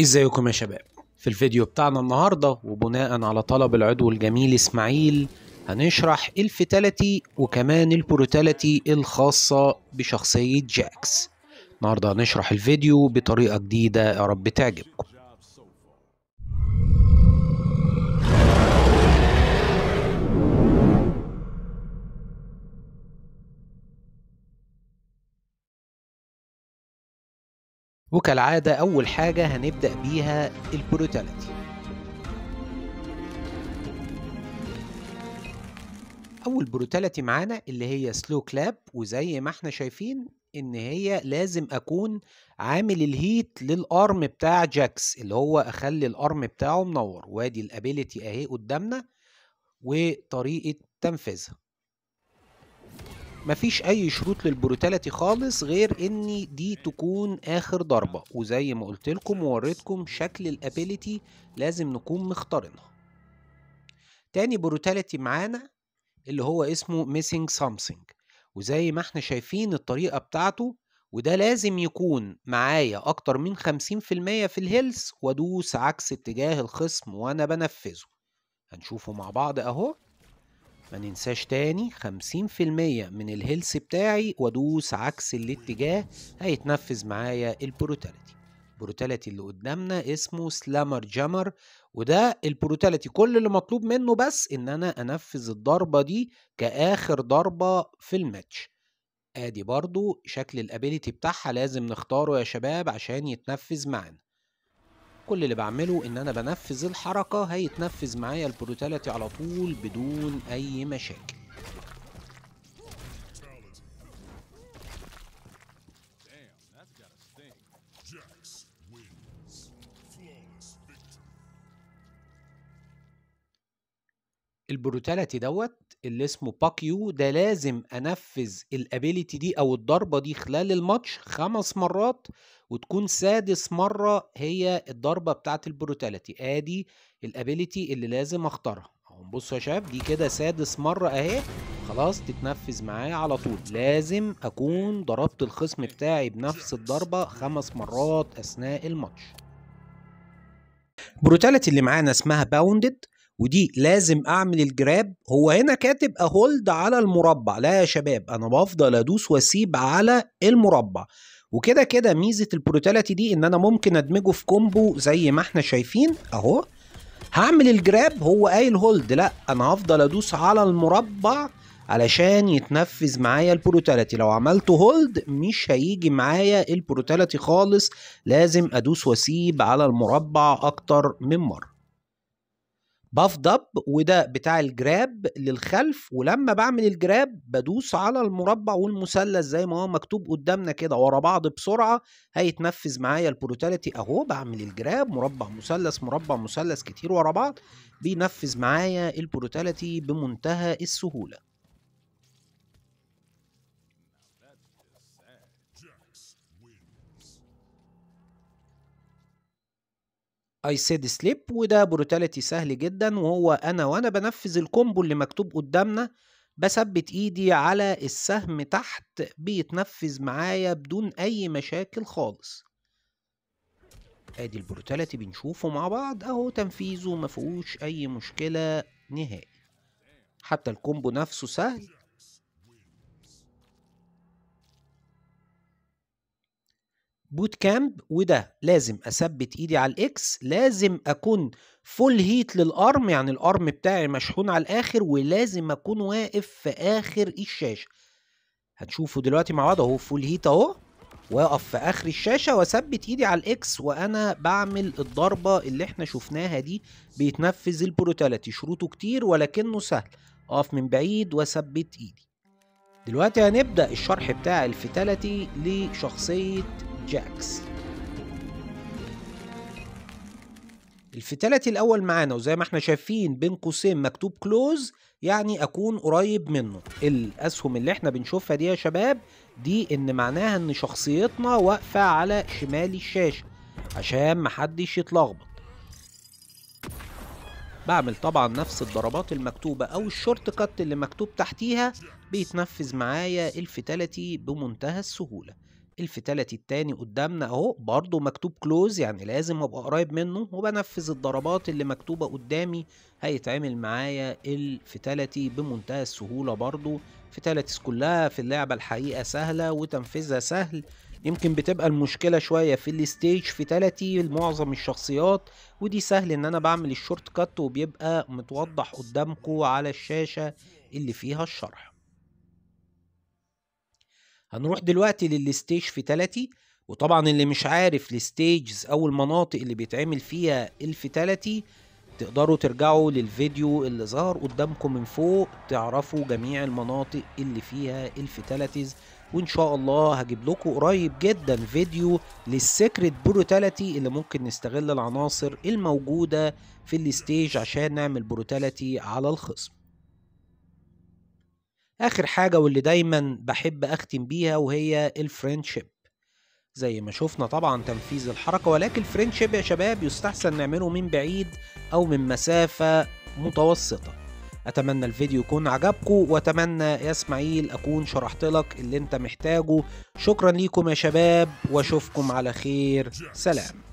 ازيكم يا شباب في الفيديو بتاعنا النهاردة وبناء على طلب العضو الجميل اسماعيل هنشرح الفيتاليتي وكمان البروتاليتي الخاصة بشخصية جاكس النهاردة هنشرح الفيديو بطريقة جديدة يا رب تعجبكم وكالعادة أول حاجة هنبدأ بيها البروتاليتي أول بروتاليتي معانا اللي هي سلو كلاب وزي ما احنا شايفين إن هي لازم أكون عامل الهيت للأرم بتاع جاكس اللي هو أخلي الأرم بتاعه منور وادي الأبيليتي أهي قدامنا وطريقة تنفيذها مفيش اي شروط للبروتاليتي خالص غير ان دي تكون اخر ضربة وزي ما قلت لكم ووريتكم شكل الابيليتي لازم نكون مختارينها تاني بروتاليتي معانا اللي هو اسمه missing something وزي ما احنا شايفين الطريقة بتاعته وده لازم يكون معايا اكتر من 50% في الهيلث وادوس عكس اتجاه الخصم وانا بنفذه هنشوفه مع بعض اهو ننساش تاني المية من الهيلث بتاعي وادوس عكس الاتجاه هيتنفذ معايا البروتاليتي البروتاليتي اللي قدامنا اسمه سلامر جامر وده البروتاليتي كل اللي مطلوب منه بس ان انا انفذ الضربه دي كاخر ضربه في الماتش ادي برضو شكل الابيليتي بتاعها لازم نختاره يا شباب عشان يتنفذ معانا كل اللي بعمله ان انا بنفذ الحركة هيتنفذ معايا البروتاليتي على طول بدون اي مشاكل Damn, that's gotta stink. Jax. البروتاليتي دوت اللي اسمه باكيو ده لازم انفذ الابيليتي دي او الضربه دي خلال الماتش خمس مرات وتكون سادس مره هي الضربه بتاعه البروتاليتي ادي الابيليتي اللي لازم اختارها اهو بص يا شباب دي كده سادس مره اهي خلاص تتنفذ معايا على طول لازم اكون ضربت الخصم بتاعي بنفس الضربه خمس مرات اثناء الماتش بروتاليتي اللي معانا اسمها باوندد ودي لازم اعمل الجراب هو هنا كاتب اهولد على المربع لا يا شباب انا بفضل ادوس واسيب على المربع وكده كده ميزه البروتاليتي دي ان انا ممكن ادمجه في كومبو زي ما احنا شايفين اهو هعمل الجراب هو قايل هولد لا انا هفضل ادوس على المربع علشان يتنفذ معايا البروتاليتي لو عملته هولد مش هيجي معايا البروتاليتي خالص لازم ادوس واسيب على المربع اكتر من مره باف دب وده بتاع الجراب للخلف ولما بعمل الجراب بدوس على المربع والمثلث زي ما هو مكتوب قدامنا كده ورا بعض بسرعه هيتنفذ معايا البروتاليتي اهو بعمل الجراب مربع مثلث مربع مثلث كتير ورا بعض بينفذ معايا البروتاليتي بمنتهى السهوله I said sleep وده بروتاليتي سهل جدا وهو انا وانا بنفذ الكومبو اللي مكتوب قدامنا بثبت ايدي على السهم تحت بيتنفذ معايا بدون اي مشاكل خالص ادي البروتاليتي بنشوفه مع بعض اهو تنفيذه مفهوش اي مشكلة نهائي حتى الكومبو نفسه سهل بوت كامب وده لازم اثبت ايدي على الاكس لازم اكون فول هيت للارم يعني الارم بتاعي مشحون على الاخر ولازم اكون واقف في اخر الشاشه هتشوفوا دلوقتي مع بعض اهو فول هيت اهو واقف في اخر الشاشه واثبت ايدي على الاكس وانا بعمل الضربه اللي احنا شفناها دي بيتنفذ البروتاليتي شروطه كتير ولكنه سهل اقف من بعيد واثبت ايدي دلوقتي هنبدا الشرح بتاع الفيتاليتي لشخصيه جاكس الفتالتي الاول معانا وزي ما احنا شايفين بين قوسين مكتوب كلوز يعني اكون قريب منه الاسهم اللي احنا بنشوفها دي يا شباب دي ان معناها ان شخصيتنا واقفه على شمال الشاشه عشان محدش يتلخبط بعمل طبعا نفس الضربات المكتوبة أو الشورت كات اللي مكتوب تحتيها بيتنفذ معايا الفتالتي بمنتهى السهولة الفتالتي التاني قدامنا اهو برضه مكتوب كلوز يعني لازم ابقى قريب منه وبنفذ الضربات اللي مكتوبة قدامي هيتعمل معايا الفتالتي بمنتهى السهولة برضه فتالتيز كلها في اللعبة الحقيقة سهلة وتنفيذها سهل يمكن بتبقى المشكلة شوية في الستيج فيتاليتي لمعظم الشخصيات ودي سهل ان انا بعمل الشورت كات وبيبقى متوضح قدامكم على الشاشة اللي فيها الشرح هنروح دلوقتي للستيج في تلاتي وطبعا اللي مش عارف الستيجز او المناطق اللي بيتعمل فيها الفيتاليتي تقدروا ترجعوا للفيديو اللي ظهر قدامكم من فوق تعرفوا جميع المناطق اللي فيها الفيتاليتيز وان شاء الله هجيب لكم قريب جدا فيديو للسيكريت بروتاليتي اللي ممكن نستغل العناصر الموجوده في الستيج عشان نعمل بروتاليتي على الخصم آخر حاجة واللي دايما بحب أختم بيها وهي الفريندشيب زي ما شفنا طبعا تنفيذ الحركة ولكن الفريندشيب يا شباب يستحسن نعمله من بعيد أو من مسافة متوسطة أتمنى الفيديو يكون عجبكم وأتمنى يا إسماعيل أكون شرحت لك اللي أنت محتاجه شكرا ليكم يا شباب وأشوفكم على خير سلام